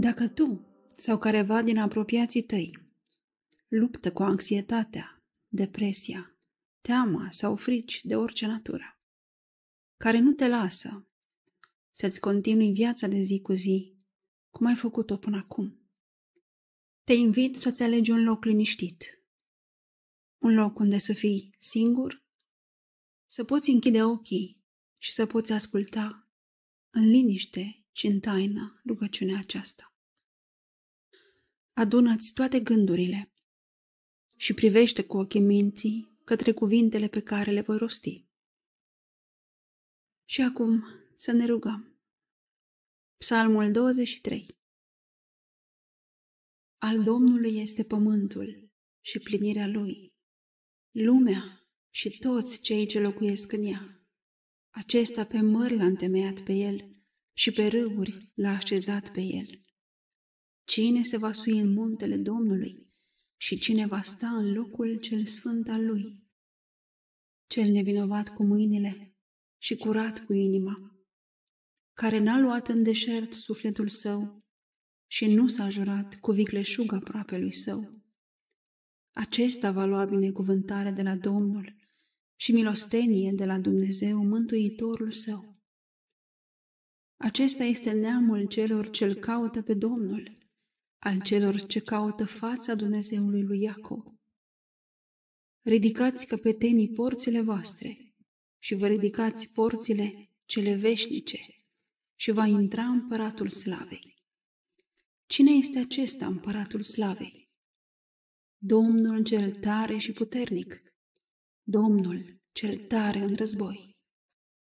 Dacă tu sau careva din apropiații tăi luptă cu anxietatea, depresia, teama sau frici de orice natură, care nu te lasă să-ți continui viața de zi cu zi, cum ai făcut-o până acum. Te invit să-ți alegi un loc liniștit, un loc unde să fii singur, să poți închide ochii și să poți asculta în liniște și în taină rugăciunea aceasta. Adună-ți toate gândurile și privește cu ochii minții către cuvintele pe care le voi rosti. Și acum să ne rugăm. Psalmul 23 Al Domnului este pământul și plinirea lui, lumea și toți cei ce locuiesc în ea. Acesta pe măr l-a întemeiat pe el și pe râuri l-a așezat pe el. Cine se va sui în muntele Domnului și cine va sta în locul cel sfânt al lui? Cel nevinovat cu mâinile și curat cu inima, care n-a luat în deșert sufletul său și nu s-a jurat cu vicleșug aproape lui său. Acesta va lua binecuvântare de la Domnul și milostenie de la Dumnezeu, Mântuitorul său. Acesta este neamul celor ce-l caută pe Domnul al celor ce caută fața Dumnezeului lui Iacob. Ridicați căpetenii porțile voastre și vă ridicați porțile cele veșnice și va intra împăratul slavei. Cine este acesta împăratul slavei? Domnul cel tare și puternic, Domnul cel tare în război.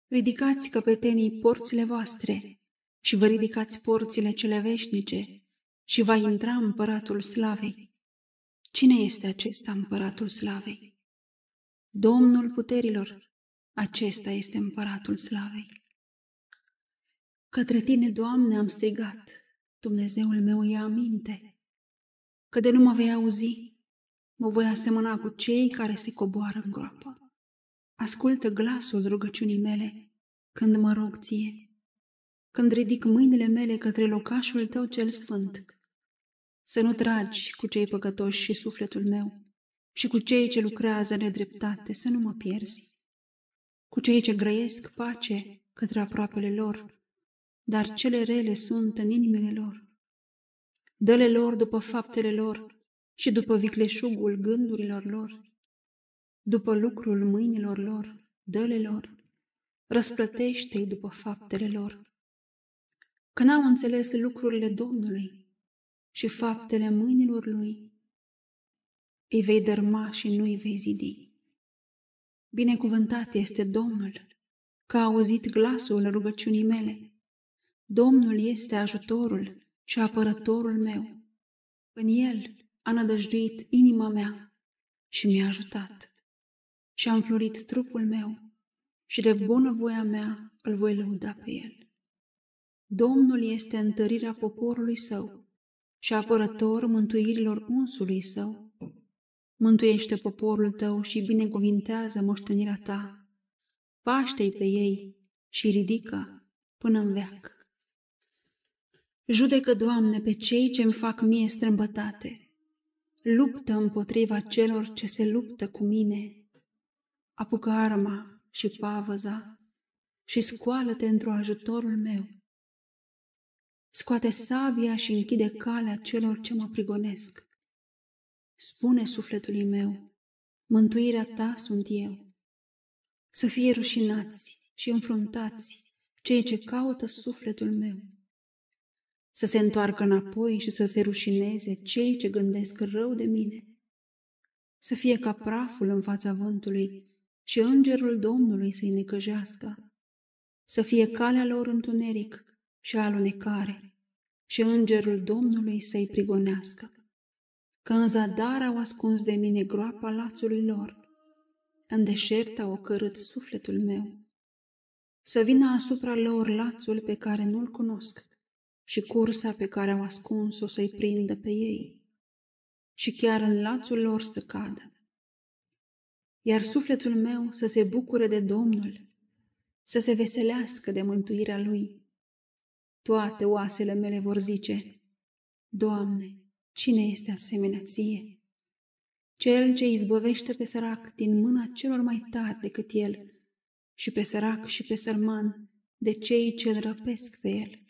Ridicați căpetenii porțile voastre și vă ridicați porțile cele veșnice și va intra împăratul slavei. Cine este acesta împăratul slavei? Domnul puterilor, acesta este împăratul slavei. Către tine, Doamne, am strigat, Dumnezeul meu ia aminte, că de nu mă vei auzi, mă voi asemăna cu cei care se coboară în groapă. Ascultă glasul rugăciunii mele când mă rog ție când ridic mâinile mele către locașul tău cel sfânt. Să nu tragi cu cei păcătoși și sufletul meu și cu cei ce lucrează nedreptate să nu mă pierzi. Cu cei ce grăiesc pace către aproapele lor, dar cele rele sunt în inimile lor. Dă-le lor după faptele lor și după vicleșugul gândurilor lor, după lucrul mâinilor lor, dă-le lor, răsplătește-i după faptele lor că n-au înțeles lucrurile Domnului și faptele mâinilor Lui. Îi vei dărma și nu îi vei zidi. Binecuvântat este Domnul, că a auzit glasul rugăciunii mele. Domnul este ajutorul și apărătorul meu. În el a nădăjduit inima mea și mi-a ajutat. Și a înflorit trupul meu și de voia mea îl voi lăuda pe el. Domnul este întărirea poporului său și apărător mântuirilor unsului său. Mântuiește poporul tău și binecuvintează moștenirea ta. Paște-i pe ei și ridică până în veac. Judecă, Doamne, pe cei ce îmi fac mie strâmbătate. Luptă împotriva celor ce se luptă cu mine. Apucă arma și pavăza și scoală-te într-o ajutorul meu Scoate sabia și închide calea celor ce mă prigonesc. Spune sufletului meu, mântuirea ta sunt eu. Să fie rușinați și înfruntați cei ce caută sufletul meu. Să se întoarcă înapoi și să se rușineze cei ce gândesc rău de mine. Să fie ca praful în fața vântului și îngerul Domnului să-i necăjească. Să fie calea lor întuneric și alunecare și îngerul Domnului să-i prigonească, că în zadar au ascuns de mine groapa lațului lor, în deșert au ocărât sufletul meu. Să vină asupra lor lațul pe care nu-l cunosc și cursa pe care au ascuns-o să-i prindă pe ei și chiar în lațul lor să cadă. Iar sufletul meu să se bucure de Domnul, să se veselească de mântuirea Lui toate oasele mele vor zice, Doamne, cine este asemenea ție? Cel ce izbăvește pe sărac din mâna celor mai tari decât el, și pe sărac și pe sărman de cei ce îl răpesc pe el.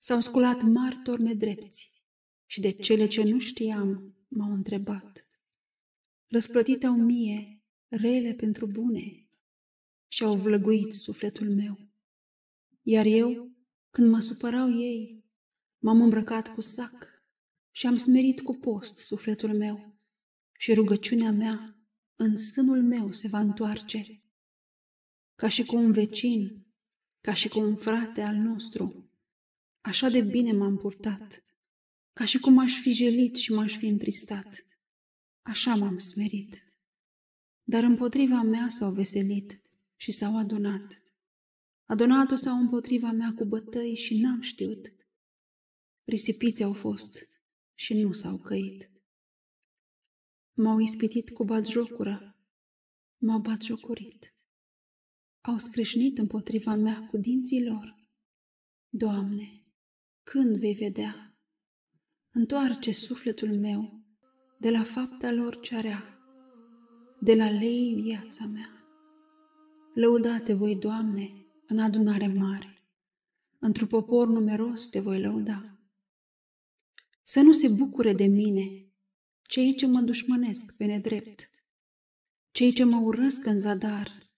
S-au sculat martori nedrepți și de cele ce nu știam m-au întrebat. Răsplătit au mie rele pentru bune și au vlăguit sufletul meu. Iar eu când mă supărau ei, m-am îmbrăcat cu sac și am smerit cu post sufletul meu și rugăciunea mea în sânul meu se va întoarce. Ca și cu un vecin, ca și cu un frate al nostru, așa de bine m-am purtat, ca și cum aș fi jelit și m-aș fi întristat. Așa m-am smerit. Dar împotriva mea s-au veselit și s-au adunat. Adunat-o sau împotriva mea cu bătăi și n-am știut. Risipiți au fost și nu s-au căit. M-au ispitit cu batjocură, m-au batjocurit. Au scrâșnit împotriva mea cu dinții lor. Doamne, când vei vedea? Întoarce sufletul meu de la fapta lor cearea, de la lei viața mea. Lăudate voi, Doamne, în adunare mare. Într-un popor numeros te voi lăuda. Să nu se bucure de mine cei ce mă dușmănesc pe nedrept, cei ce mă urăsc în zadar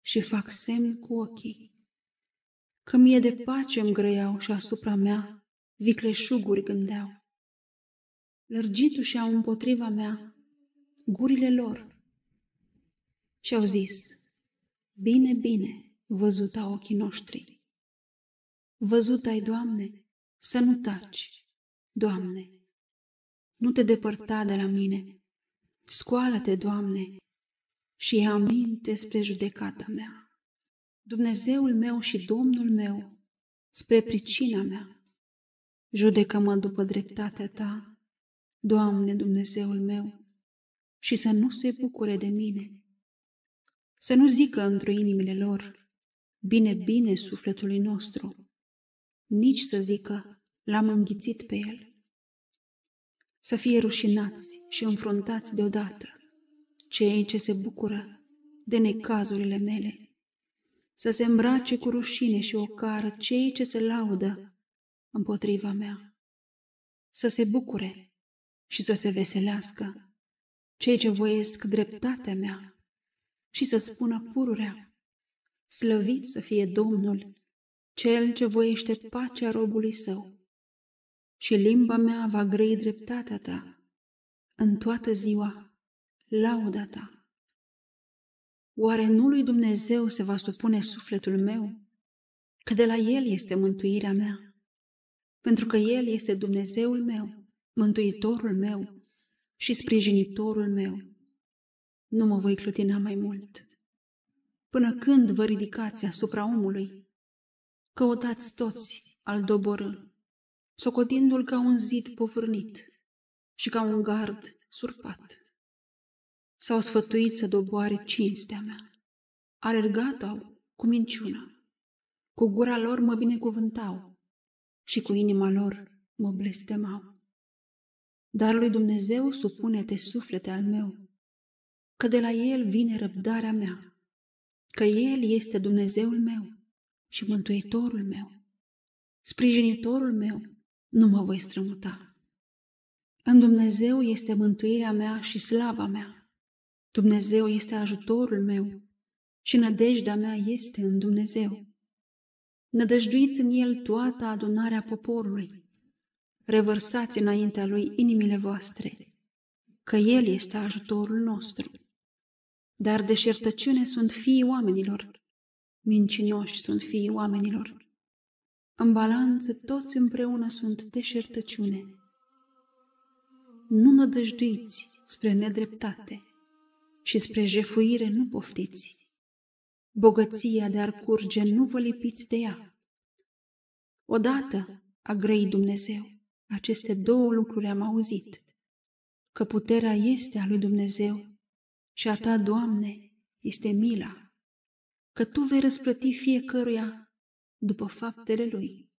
și fac semn cu ochii, că mie de pace îmi grăiau și asupra mea vicleșuguri gândeau. și au împotriva mea gurile lor și au zis, bine, bine, văzut a ochii noștri. Văzut ai, Doamne, să nu taci, Doamne. Nu te depărta de la mine. Scoală-te, Doamne, și ia aminte spre judecata mea. Dumnezeul meu și Domnul meu, spre pricina mea. Judecă-mă după dreptatea ta, Doamne Dumnezeul meu, și să nu se bucure de mine. Să nu zică într-o inimile lor, bine, bine sufletului nostru, nici să zică, l-am înghițit pe el. Să fie rușinați și înfruntați deodată cei ce se bucură de necazurile mele, să se îmbrace cu rușine și ocară cei ce se laudă împotriva mea, să se bucure și să se veselească cei ce voiesc dreptatea mea și să spună pururea Slăvit să fie Domnul, cel ce voiește pacea robului său. Și limba mea va grăi dreptatea ta, în toată ziua, lauda ta. Oare nu lui Dumnezeu se va supune sufletul meu? Că de la El este mântuirea mea, pentru că El este Dumnezeul meu, mântuitorul meu și sprijinitorul meu. Nu mă voi clutina mai mult. Până când vă ridicați asupra omului? Căutați toți al doborâ, socotindu-l ca un zid povârnit și ca un gard surpat. S-au sfătuit să doboare cinstea mea. Alergat-au cu minciună. Cu gura lor mă binecuvântau și cu inima lor mă blestemau. Dar lui Dumnezeu supune-te suflete al meu, că de la el vine răbdarea mea că El este Dumnezeul meu și Mântuitorul meu, sprijinitorul meu, nu mă voi strămuta. În Dumnezeu este mântuirea mea și slava mea. Dumnezeu este ajutorul meu și nădejdea mea este în Dumnezeu. Nădăjduiți în El toată adunarea poporului. Revărsați înaintea Lui inimile voastre, că El este ajutorul nostru. Dar deșertăciune sunt fiii oamenilor, mincinoși sunt fiii oamenilor. În balanță toți împreună sunt deșertăciune. Nu Nu nădăjduiți spre nedreptate și spre jefuire nu poftiți. Bogăția de-ar curge nu vă lipiți de ea. Odată a grăit Dumnezeu. Aceste două lucruri am auzit, că puterea este a lui Dumnezeu și a ta, Doamne, este mila, că tu vei răsplăti fiecăruia după faptele lui.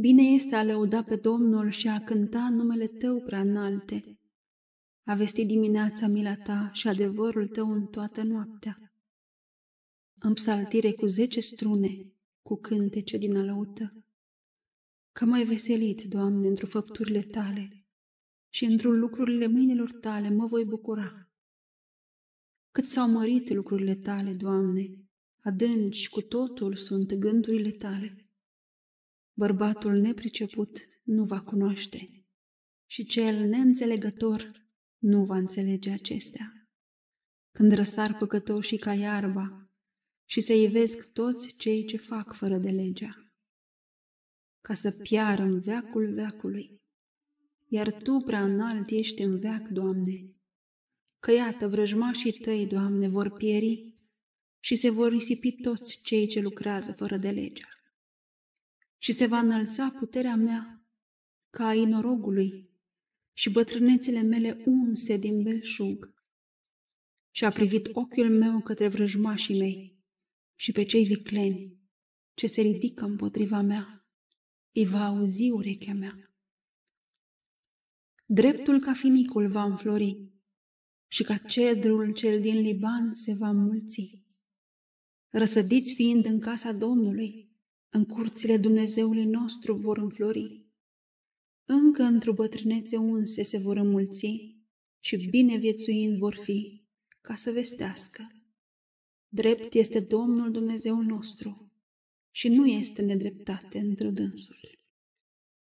Bine este a lăuda pe Domnul și a cânta numele tău prea înalte, a vesti dimineața mila ta și adevărul tău în toată noaptea. În psaltire cu zece strune, cu cântece din alăută, că mai veselit, Doamne, într-o făpturile tale, și într-un lucrurile mâinilor tale mă voi bucura. Cât s-au mărit lucrurile tale, Doamne, adânci cu totul sunt gândurile tale. Bărbatul nepriceput nu va cunoaște și cel neînțelegător nu va înțelege acestea. Când răsar păcătoșii ca iarba și se ivesc toți cei ce fac fără de legea, ca să piară în veacul veacului iar Tu prea înalt ești în veac, Doamne. Că iată, vrăjmașii Tăi, Doamne, vor pieri și se vor risipi toți cei ce lucrează fără de legea. Și se va înălța puterea mea ca a inorogului și bătrânețele mele unse din belșug. Și a privit ochiul meu către vrăjmașii mei și pe cei vicleni ce se ridică împotriva mea. Îi va auzi urechea mea dreptul ca finicul va înflori și ca cedrul cel din Liban se va mulți. Răsădiți fiind în casa Domnului, în curțile Dumnezeului nostru vor înflori. Încă într-o bătrânețe unse se vor înmulți și viețuind vor fi, ca să vestească. Drept este Domnul Dumnezeu nostru și nu este nedreptate într-o dânsul.